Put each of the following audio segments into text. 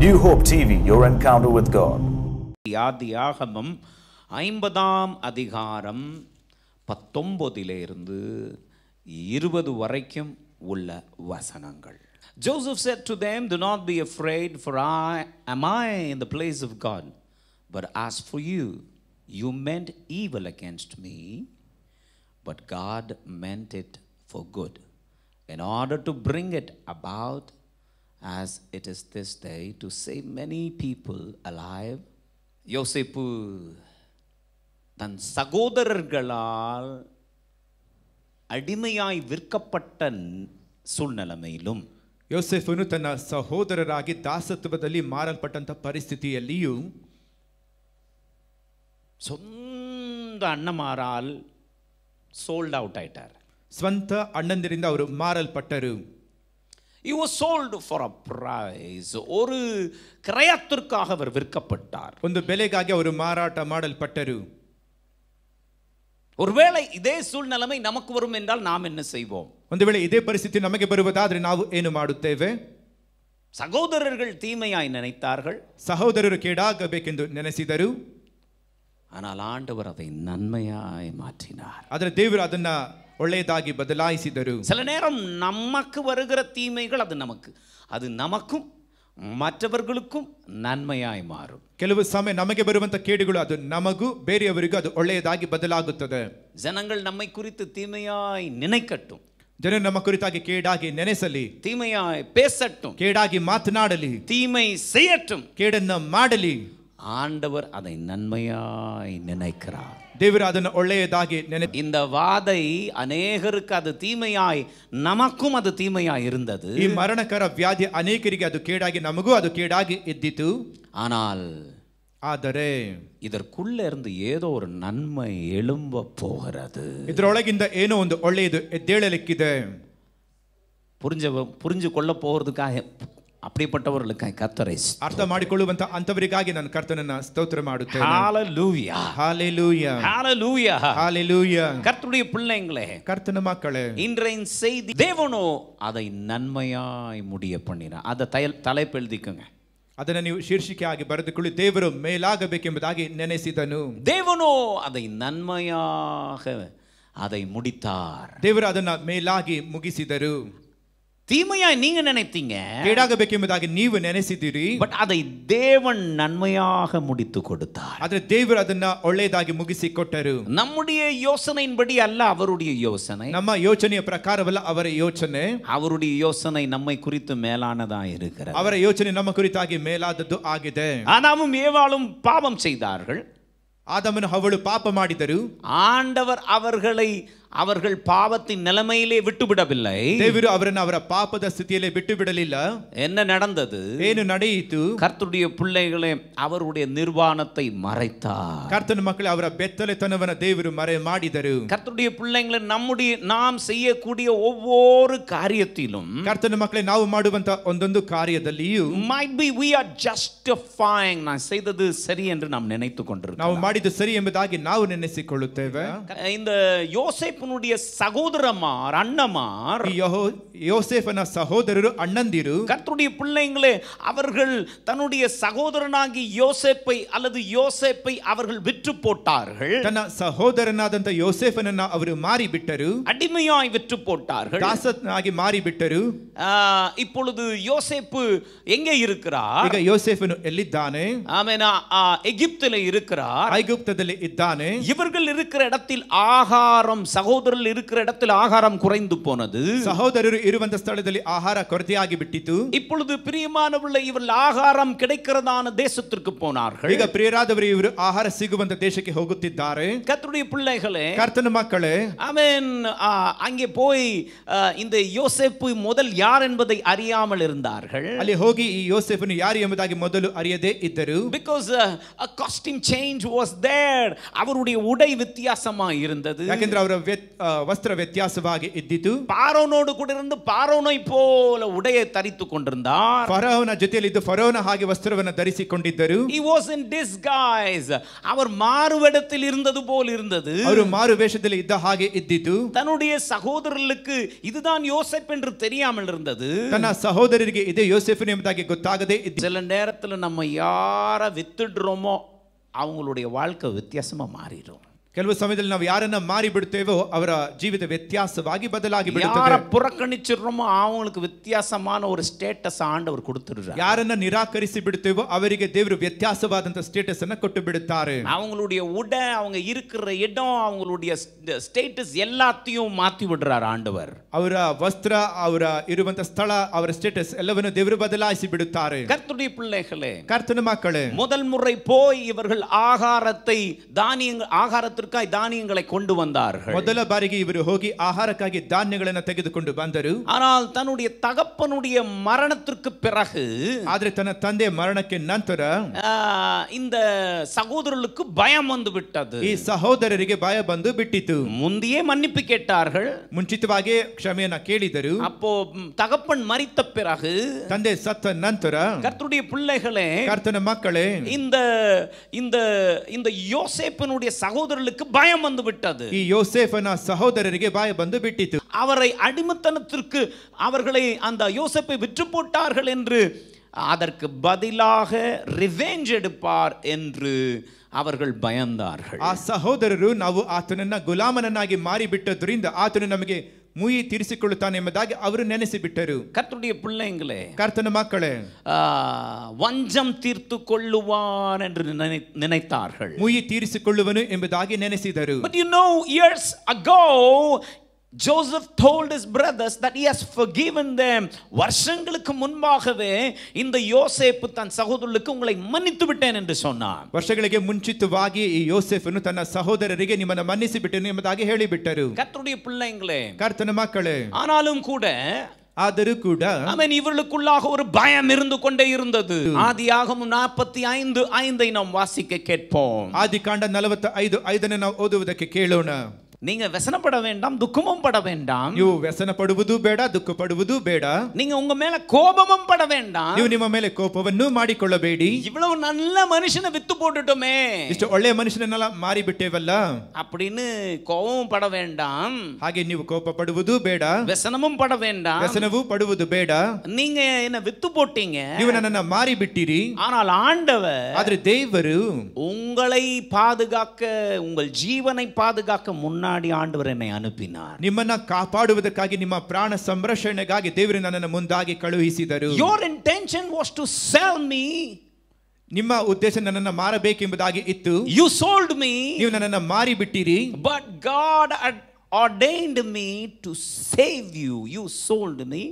New Hope TV, your encounter with God. ஆதியாகமம் ஐம்பதாம் அதிகாரம் பத்தொம்பதிலிருந்து இருபது வரைக்கும் உள்ள வசனங்கள் Joseph said to them, Do not be afraid, for I am I in the place of God. But as for you, you meant evil against me, but God meant it for good, in order to bring it about as it is this day, to save many people alive. யோசிப்பு தன் சகோதரர்களால் அடிமையாய் விற்கப்பட்ட சூழ்நிலைமையிலும் ಯೋಸೆಫನು ತನ್ನ ಸಹೋದರರಾಗಿ ದಾಸತ್ವದಲ್ಲಿ ಮಾರಲ್ಪಟ್ಟಂಥ ಪರಿಸ್ಥಿತಿಯಲ್ಲಿಯೂ சொந்த அண்ணமாரால் sold out ஆயிட்டார் ಸ್ವಂತ ಅಣ್ಣಂದಿರಿಂದ ಅವರು ಮಾರಲ್ಪಟ್ಟರು இ சோல்டு ஃபார் அ பிரைஸ் ஒரு கிரயத்திற்காக அவர் விற்கப்பட்டார் ಒಂದು ஒரு ಅವರು மாடல் பட்டரு ஒருவேளை இதே சூழ்நிலைமை நமக்கு வரும் என்றால் நாம் என்ன செய்வோம் ಒಂದು இதே ಇದೇ ಪರಿಸ್ಥಿತಿ ನಮಗೆ ಬರುವುದಾದರೆ ನಾವು ಏನು ಮಾಡುತ್ತೇವೆ சகோதரர்கள் தீமையாய் நினைத்தார்கள் ಸಹೋದರರು ಕೇಡಾಗಬೇಕೆಂದು நினைசிதரு ஆனால் ஆண்டவர் அதை நன்மையாய் மாற்றினார் அதில் தேவர் ಅದನ್ನ ಒಳ್ಳೆಯದಾಗಿ ಬದಲಾಯಿಸಿದರು சில நேரம் நமக்கு வருகிற தீமைகள் அது நமக்கு அது நமக்கும் மற்றவர்களுக்கும் நன்மையாய் மாறும் ಕೆಲವು ಸಮಯ ನಮಗೆ வருவந்த ಕೇಡುಗಳು ಅದು ನಮಗೂ ಬೇರೆಯವರಿಗೂ ಅದು ಒಳ್ಳೆಯದಾಗಿ ಬದಲಾಗುತ್ತದೆ ஜனங்கள் நம்மை குறித்து தீமையாய் நினைக்கட்டும் ಜನರು ನಮ್ಮ ಕುರಿತಾಗಿ ಕೇಡಾಗಿ ನೆನೆಸಲಿ தீமையாய் பேசட்டும் ಕೇಡಾಗಿ ಮಾತನಾಡಲಿ தீமை செய்யட்டும் ಕೇಡನ್ನ ಮಾಡಲಿ ஆண்டவர் அதை நன்மையாய் நினைக்கிறார் ದೇವರು ಅದನ್ನು ಒಳ್ಳೆಯದಾಗಿ ನೆನೆ இந்த வாதை அநேகருக்கு அது தீமையாய் நமக்கும் அது தீமையாய் இருந்தது ಈ ಮರಣಕರ ವ್ಯಾಧಿ ಅನೇಕರಿಗೆ ಅದು ಕೇಡಾಗಿ ನಮಗೂ ಅದು ಕೇಡಾಗಿ ಇದ್ದಿತು ஆனால் ಆದರೆ ಇದಕ್ಕುಳ್ಳ ಇರಂದು ಏದೋ ಒಂದು ನನ್ಮೆ ಎಳುಂಬ ಹೋಗರದು ಇದರೊಳಗಿಂದ ಏನೋ ಒಂದು ಒಳ್ಳೆಯದು ಎದ್ದೇಳಲಿಕ್ಕಿದೆ புரிஞ்ச புரிஞ்சு கொள்ள போகிறதுக்காக அப்படிப்பட்டவர்களுக்காக கர்த்தரை அர்த்த மாடிக்கொள்ளுவந்த அந்தவரிக்காக நான் கர்த்தன ஸ்தோத்திர மாடுத்தேன் ஹாலலூயா ஹாலலூயா ஹாலலூயா ஹாலலூயா கர்த்தருடைய பிள்ளைங்களே கர்த்தன மக்களே இன்றைய செய்தி தேவனோ அதை நன்மையாய் முடிய பண்ணினா அதை தயல் தலைப்பு எழுதிக்குங்க அதனை நீ சீர்ஷிக்கையாகி பரதுக்குள் தேவரும் மேலாக வைக்கும்பதாகி நினைசிதனு தேவனோ அதை நன்மையாக அதை முடித்தார் தேவர் அதனால் மேலாகி முகிசிதரு தீமையாய் நீங்க நினைத்தீங்க கேடாக வைக்கும்பதாக நீ நினைசிதிரி பட் அதை தேவன் நன்மையாக முடித்து கொடுத்தார் அதே தேவர் ಅದನ್ನ ಒಳ್ಳೆಯದಾಗಿ முகிசி கொட்டரு நம்முடைய யோசனையின்படி அல்ல அவருடைய யோசனை ನಮ್ಮ பிரகாரம் ಪ್ರಕಾರವಲ್ಲ அவரை யோசனை அவருடைய யோசனை நம்மை குறித்து மேலானதா இருக்கிறது ಅವರ யோசனை நம்ம குறித்தாகி மேலாதது ಆಗಿದೆ ஆனாலும் ஏவாளும் பாவம் செய்தார்கள் ಆದಮನು அவளு ಪಾಪ தரு ஆண்டவர் அவர்களை அவர்கள் பாவத்தின் நிலமையிலே விட்டுவிடவில்லை தேவரு அவரன் அவரை பாப்பத ஸ்தியிலே விட்டுவிடலில்ல என்ன நடந்தது ஏன்னு நடையிட்டு கர்த்தருடைய பிள்ளைகளே அவருடைய நிர்வாணத்தை மறைத்தார் கர்த்தன் மக்களை அவரை பெத்தலை தனவன தேவரு மறை மாடி தரு கர்த்தருடைய பிள்ளைங்களை நம்முடைய நாம் செய்யக்கூடிய ஒவ்வொரு காரியத்திலும் கர்த்தன் மக்களை நாவு மாடுவந்த ஒந்தொந்து காரியத்திலையும் might be we are justifying நான் செய்தது சரி என்று நாம் நினைத்துக் கொண்டிருக்கோம் நாவு மாடிது சரி என்பதாகி நாவு நினைத்துக் கொள்ளு இந்த யோசிப்பு யாக்கோபுனுடைய சகோதரமார் அண்ணமார் யோசேஃபன சகோதரர் அண்ணந்திரு கர்த்தருடைய பிள்ளைங்களே அவர்கள் தன்னுடைய சகோதரனாகி யோசேப்பை அல்லது யோசேப்பை அவர்கள் விற்று போட்டார்கள் சகோதரனாதந்த ಸಹೋದರನಾದಂಥ ಯೋಸೇಫನನ್ನ மாறி விட்டரு அடிமையாய் விற்று போட்டார்கள் தாசனாகி மாறி விட்டரு இப்பொழுது யோசேப்பு எங்கே இருக்கிறார் ಈಗ ಯೋಸೇಫನು ಎಲ್ಲಿದ್ದಾನೆ எகிப்தில எகிப்திலே இருக்கிறார் ಐಗುಪ್ತದಲ್ಲಿ ಇದ್ದಾನೆ இவர்கள் இருக்கிற இடத்தில் ஆகாரம் சகோதரர்கள் இருக்கிற இடத்தில் ஆகாரம் குறைந்து போனது சகோதரர் இருந்த ஸ்தலத்தில் ஆகார கொரತೆயாகி விட்டித்து இப்பொழுது பிரியமானவுள்ள இவர்கள் ஆகாரம் கிடைக்கிறதான தேசத்திற்கு போனார்கள் பிரியராதவர் இவர் ஆகார ಆಹಾರ வந்த ದೇಶಕ್ಕೆ ಹೋಗುತ್ತಿದ್ದಾರೆ கர்த்தருடைய பிள்ளைகளே கர்த்தன மக்களே ஆமென் அங்கே போய் இந்த யோசேப்பு முதல் யார் என்பதை அறியாமல் இருந்தார்கள் ಅಲ್ಲಿ ಹೋಗಿ ಈ யார் என்பதாக முதல் அறியதே ಅರಿಯದೇ ಇದ್ದರು because costume change was there ಅವರುடைய உடை வித்தியாசமா இருந்தது ಯಾಕೆಂದ್ರೆ ಅವರ வஸ்திர ವ್ಯತ್ಯಾಸವಾಗಿ ಇದ್ದಿತು ಪಾರೋನೋಡು ಕೂಡ ಇருந்து ಪಾರೋನೈ ಪೋಲ ಉಡೆಯ ತರಿತು ಕೊಂಡಿರುಂದ ಫರೋನ ಜೊತೆಯಲ್ಲಿದ್ದು ಫರೋನ அவர் மாறுவேடத்தில் இருந்தது போல் இருந்தது அவர் மாறுவேஷத்தில் இದ್ದ தன்னுடைய சகோதரர்களுக்கு இதுதான் யோசேப் என்று தெரியாமல் இருந்தது தன் சகோதரருக்கு இது ಯೋಸೇಫನ್ ಎಂಬುದಾಗಿ ಗೊತ್ತಾಗದೆ சில நேரத்தில் நம்ம யாரை வித்துடுறோமோ அவங்களுடைய வாழ்க்கை வித்தியாசமா மாறிடும் ಕೆಲವು ಸಮಯದಲ್ಲಿ ನಾವು ಯಾರನ್ನ ಮಾರಿ ಬಿಡ್ತೇವೋ ಅವರ ಜೀವಿತ ವ್ಯತ್ಯಾಸವಾಗಿ ಬದಲಾಗಿ ಯಾರ ಪುರಕಣಿಚಿರೋಮೋ ಅವங்களுக்கு ವ್ಯತ್ಯಾಸಮಾನ ಒಂದು ಸ್ಟೇಟಸ್ ಆಂಡವರು ಕೊಡ್ತಿರ್ರ ಯಾರನ್ನ ನಿರಾಕರಿಸಿ ಬಿಡ್ತೇವೋ ಅವರಿಗೆ ದೇವರು ವ್ಯತ್ಯಾಸವಾದಂತ ಸ್ಟೇಟಸ್ ಅನ್ನ ಕೊಟ್ಟು ಬಿಡುತ್ತಾರೆ அவங்களுடைய உட அவங்க இருக்கிற இடம் அவங்களுடைய ஸ்டேட்டஸ் எல்லாத்தையும் மாத்தி விடுறார் ஆண்டவர் ಅವರ ವಸ್ತ್ರ ಅವರ ಇರುವಂತ ಸ್ಥಳ ಅವರ ಸ್ಟೇಟಸ್ ಎಲ್ಲವನ್ನು ದೇವರು ಬದಲಾಯಿಸಿ ಬಿಡುತ್ತಾರೆ கர்த்தருடைய பிள்ளைகளே கர்த்தன மக்களே முதல் முறை போய் இவர்கள் ஆகாரத்தை தானியங்கள் ஆகாரத்திற்கு ಆಹಾರಕ್ಕಾಗಿ ಧಾನ್ಯங்களை ಕೊಂಡು ಬಂದಾர்கள் ಮೊದಲ ಬಾರಿಗೆ ಇವರು ಹೋಗಿ ಆಹಾರಕ್ಕಾಗಿ ಧಾನ್ಯಗಳನ್ನು ತೆಗೆದುಕೊಂಡು ಬಂದರು ஆனால் தன்னுடைய தகப்பனுடைய மரணத்திற்கு பிறகு ಆದರೆ ತನ್ನ ತಂದೆ ಮರಣಕ್ಕೆ ನಂತರ இந்த சகோதரர்களுக்கு பயம் வந்து விட்டது ಈ ಸಹೋದರರಿಗೆ ಭಯ ಬಂದು ಬಿಟ್ಟಿತು ಮುಂದೆಯೇ மன்னிப்பு கேட்டார்கள் ಮುಂಚಿತವಾಗಿ ಕ್ಷಮೆಯನ್ನ ಕೇಳಿದರು அப்போ தகப்பன் மறித்த பிறகு ತಂದೆ ಸತ್ತ ನಂತರ கர்த்தருடைய பிள்ளைகளே கர்த்தன மக்களே இந்த இந்த இந்த யோசேப்பனுடைய சகோதரர்களுக்கு அவர்களுக்கு பயம் வந்து விட்டது ಈ சகோதரருக்கு பயம் வந்து விட்டது அவரை அடிமத்தனத்திற்கு அவர்களை அந்த யோசப்பை விற்று போட்டார்கள் என்று அதற்கு பதிலாக ரிவேஞ்ச் எடுப்பார் என்று அவர்கள் பயந்தார்கள் ಆ ಸಹೋದರರು ನಾವು ಆತನನ್ನ ಗುಲಾಮನನ್ನಾಗಿ ಮಾರಿಬಿಟ್ಟದ್ರಿಂದ ಆತನು நமக்கு மூயி தீர்சிக்கொள்ளுத்தான் என்பதாக அவரு நினைச்சு விட்டரு கர்த்தருடைய பிள்ளைங்களே கர்த்தன மக்களே வஞ்சம் தீர்த்து கொள்ளுவான் என்று நினைத்தார்கள் மூயி தீர்சிக்கொள்ளுவனு என்பதாக நினைச்சு தரு but you know years Joseph told his brothers that has forgiven them வருஷங்களுக்கு முன்பாகவே இந்த யோசேப்பு தன் ಸಹೋದರರಿಗೆ ಉಂಗಲೈ ಮನ್ನಿತ್ತು ಬಿಟ್ಟೇನೆ ಎಂದು ಸೊನ್ನ ವರ್ಷಗಳಿಗೆ ಮುಂಚಿತವಾಗಿ ಈ ಯೋಸೆಫನು ತನ್ನ ಸಹೋದರರಿಗೆ ನಿಮ್ಮನ್ನು ಮನ್ನಿಸಿ ಬಿಟ್ಟೆನು ಎಂಬುದಾಗಿ ಹೇಳಿಬಿಟ್ಟರು கர்த்தருடைய பிள்ளைங்களே கர்த்தன மக்களே ஆனாலும் கூட அதரு கூட அவன் இவர்களுக்குள்ளாக ஒரு பயம் இருந்து கொண்டே இருந்தது ஆதியாகமும் நாற்பத்தி ஐந்து ஐந்தை நாம் வாசிக்க கேட்போம் ஆதி காண்ட நலவத்தி ஐந்து ஐದನ್ನು நாம் ஓதுவதற்கு ಕೇಳೋಣ நீங்க வசனப்பட வேண்டாம் துக்கமும் பட வேண்டாம் யூ வசனப்படுவது பேடா துக்கப்படுவது பேடா நீங்க உங்க மேல கோபமும் பட வேண்டாம் ನೀವು ನಿಮ್ಮ ಮೇಲೆ ಕೋಪವನ್ನು ಮಾಡಿಕೊಳ್ಳಬೇಡಿ இவ்வளவு நல்ல மனுஷனை வித்து போட்டுட்டோமே மனுஷன் ಒಳ್ಳೆಯ மாறி விட்டேவல்ல அப்படின்னு கோபமும் பட வேண்டாம் ಹಾಗೆ நீ கோபப்படுவது பேடா வசனமும் பட வேண்டாம் ವ್ಯಸನವೂ படுவது பேடா நீங்க என்ன வித்து போட்டீங்க ನೀವು ನನ್ನನ್ನ ಮಾರಿಬಿಟ್ಟಿರಿ ஆனால் ஆண்டவர் ಆದ್ರೆ தேவரு உங்களை பாதுகாக்க உங்கள் ஜீவனை பாதுகாக்க முன்னாடி ಮುನ್ನಾಡಿ ಆಂಡವರನ್ನೇ ಅನುಪಿನಾರ್ ನಿಮ್ಮನ್ನ ಕಾಪಾಡುವುದಕ್ಕಾಗಿ ನಿಮ್ಮ ಪ್ರಾಣ ಸಂರಕ್ಷಣೆಗಾಗಿ ದೇವರು ನನ್ನನ್ನು ಮುಂದಾಗಿ ಕಳುಹಿಸಿದರು your intention was to save me ನಿಮ್ಮ ಉದ್ದೇಶ ನನ್ನನ್ನು ಮಾರಬೇಕೆಂಬುದಾಗಿ ಇತ್ತು ಯು ಸೋಲ್ಡ್ ಮೀ ನೀವು ನನ್ನನ್ನು ಮಾರಿ ಬಿಟ್ಟಿರಿ but God ordained me to save you. You sold me,